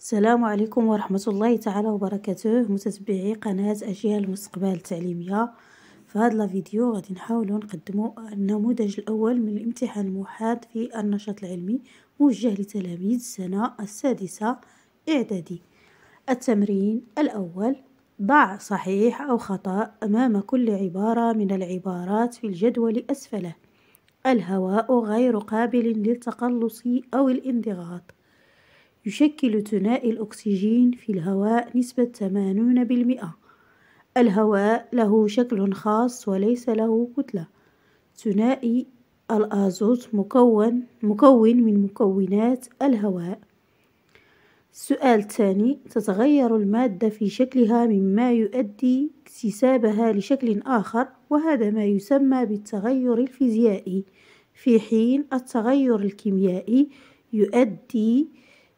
السلام عليكم ورحمة الله تعالى وبركاته متتبعي قناة أجيال المستقبل التعليمية في هذا الفيديو غادي نحاول نقدمو النموذج الأول من الامتحان الموحد في النشاط العلمي موجه لتلاميذ السنة السادسة إعدادي التمرين الأول ضع صحيح أو خطأ أمام كل عبارة من العبارات في الجدول أسفله الهواء غير قابل للتقلص أو الانضغاط يشكل ثنائي الأكسجين في الهواء نسبة 80%. الهواء له شكل خاص وليس له كتلة. ثنائي الأزوت مكون مكون من مكونات الهواء. السؤال الثاني تتغير المادة في شكلها مما يؤدي اكتسابها لشكل آخر وهذا ما يسمى بالتغير الفيزيائي في حين التغير الكيميائي يؤدي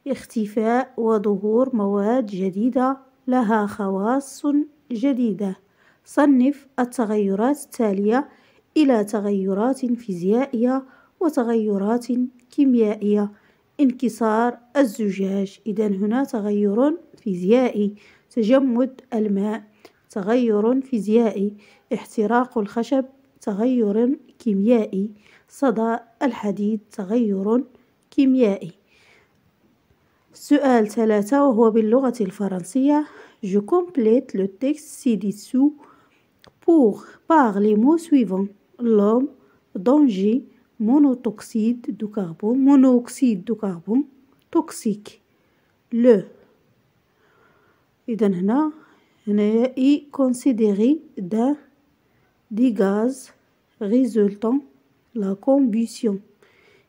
اختفاء وظهور مواد جديدة لها خواص جديدة صنف التغيرات التالية إلى تغيرات فيزيائية وتغيرات كيميائية انكسار الزجاج إذا هنا تغير فيزيائي تجمد الماء تغير فيزيائي احتراق الخشب تغير كيميائي صدى الحديد تغير كيميائي Je complète le texte ci-dessous pour par les mots suivants l'homme, danger, monotoxyde de carbone, monoxyde de carbone, toxique, le. et هنا est considéré d'un des gaz résultant la combustion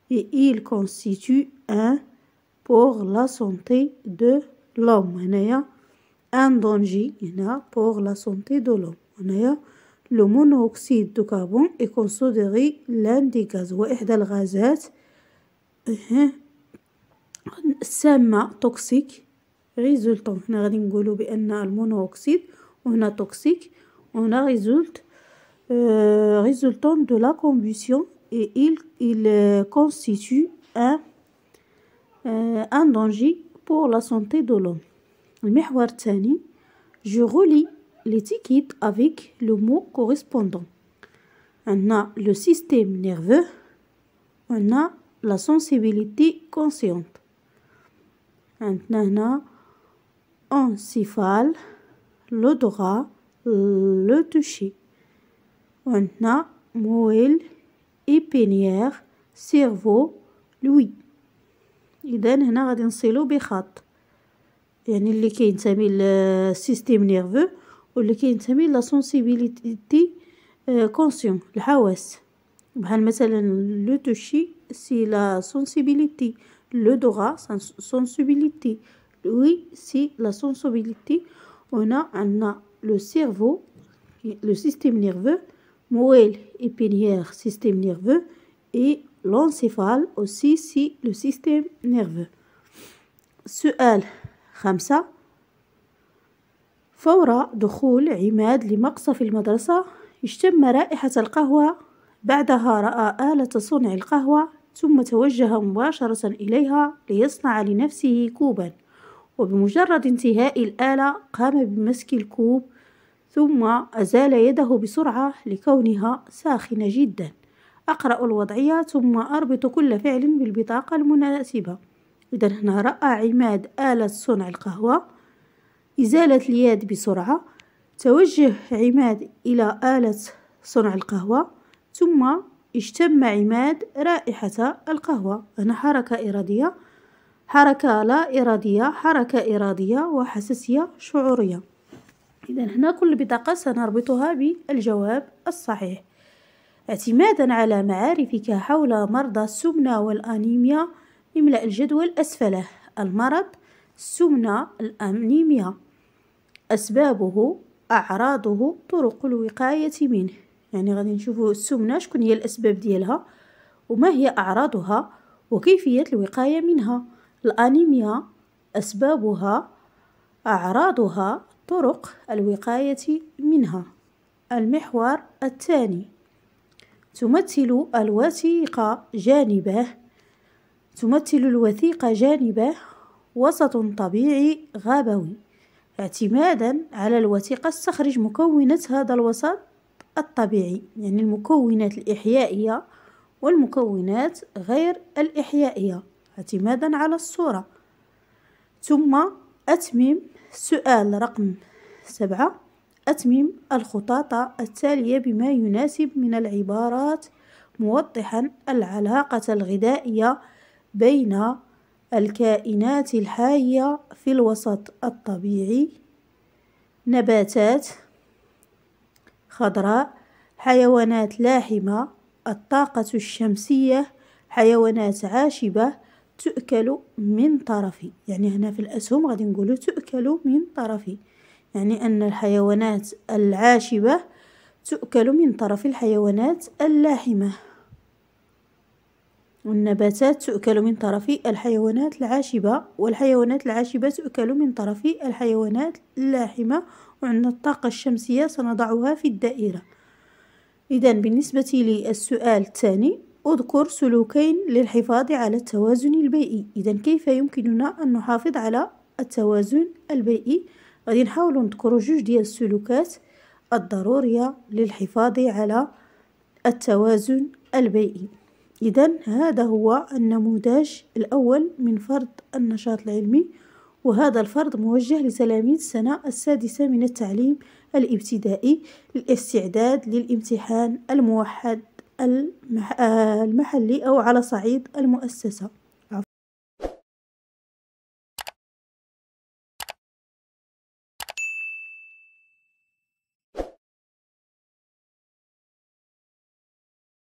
et il constitue un pour la santé de l'homme, on a un danger. Pour la santé de l'homme, le monoxyde de carbone est considéré l'un des gaz ou une des gazes résultant. Nous allons dire que le monoxyde toxique, euh, de la combustion et il euh, constitue un euh, un danger pour la santé de l'homme. mihwar je relis l'étiquette avec le mot correspondant. On a le système nerveux, on a la sensibilité consciente. On a encéphale, l'odorat, le toucher. On a moelle, épinière, cerveau, l'ouïe. اذا هنا غادي نصلو بخط يعني اللي كينتمي للسيستيم نيرفو واللي كينتمي لا سونسيبيليتي كونسيون الحواس بحال مثلا لو توشي سي لا سونسيبيليتي لو دوغا سونسيبيليتي وي سي لا سونسيبيليتي هنا عندنا لو سيرفو لو سيستيم نيرفو مويل épinière سيستيم نيرفو اي أو سي سي لو سيستيم نيرفو سؤال خمسة فور دخول عماد لمقصف المدرسة اشتم رائحة القهوة بعدها رأى آلة صنع القهوة ثم توجه مباشرة إليها ليصنع لنفسه كوبا وبمجرد انتهاء الآلة قام بمسك الكوب ثم أزال يده بسرعة لكونها ساخنة جداً أقرأ الوضعية ثم أربط كل فعل بالبطاقة المناسبة إذا هنا رأى عماد آلة صنع القهوة إزالة اليد بسرعة توجه عماد إلى آلة صنع القهوة ثم اشتم عماد رائحة القهوة هنا حركة إرادية حركة لا إرادية حركة إرادية وحساسية شعورية إذا هنا كل بطاقة سنربطها بالجواب الصحيح اعتمادا على معارفك حول مرضى السمنة والأنيميا املأ الجدول أسفله المرض السمنة الأنيميا أسبابه أعراضه طرق الوقاية منه يعني غادي نشوفوا السمنة شكون هي الأسباب ديالها وما هي أعراضها وكيفية الوقاية منها الأنيميا أسبابها أعراضها طرق الوقاية منها المحور الثاني تمثل الوثيقة جانبه تمثل الوثيقة جانبه وسط طبيعي غابوي اعتمادا على الوثيقة استخرج مكونات هذا الوسط الطبيعي يعني المكونات الإحيائية والمكونات غير الإحيائية اعتمادا على الصورة ثم أتمم سؤال رقم سبعة أتمم الخطاط التالية بما يناسب من العبارات موضحا العلاقة الغذائية بين الكائنات الحية في الوسط الطبيعي نباتات خضراء حيوانات لاحمة الطاقة الشمسية حيوانات عاشبة تؤكل من طرفي يعني هنا في الأسهم غادي نقولو تؤكل من طرفي يعني أن الحيوانات العاشبة تؤكل من طرف الحيوانات اللاحمة والنباتات تؤكل من طرف الحيوانات العاشبة والحيوانات العاشبة تؤكل من طرف الحيوانات اللاحمة وعندنا الطاقة الشمسية سنضعها في الدائرة إذا بالنسبة للسؤال الثاني أذكر سلوكين للحفاظ على التوازن البيئي إذا كيف يمكننا أن نحافظ على التوازن البيئي غادي نحاولوا نذكروا جوج ديال السلوكات الضرورية للحفاظ على التوازن البيئي إذا هذا هو النموذج الأول من فرض النشاط العلمي وهذا الفرض موجه لتلاميذ السنة السادسة من التعليم الابتدائي للاستعداد للامتحان الموحد آه، المحلي أو على صعيد المؤسسة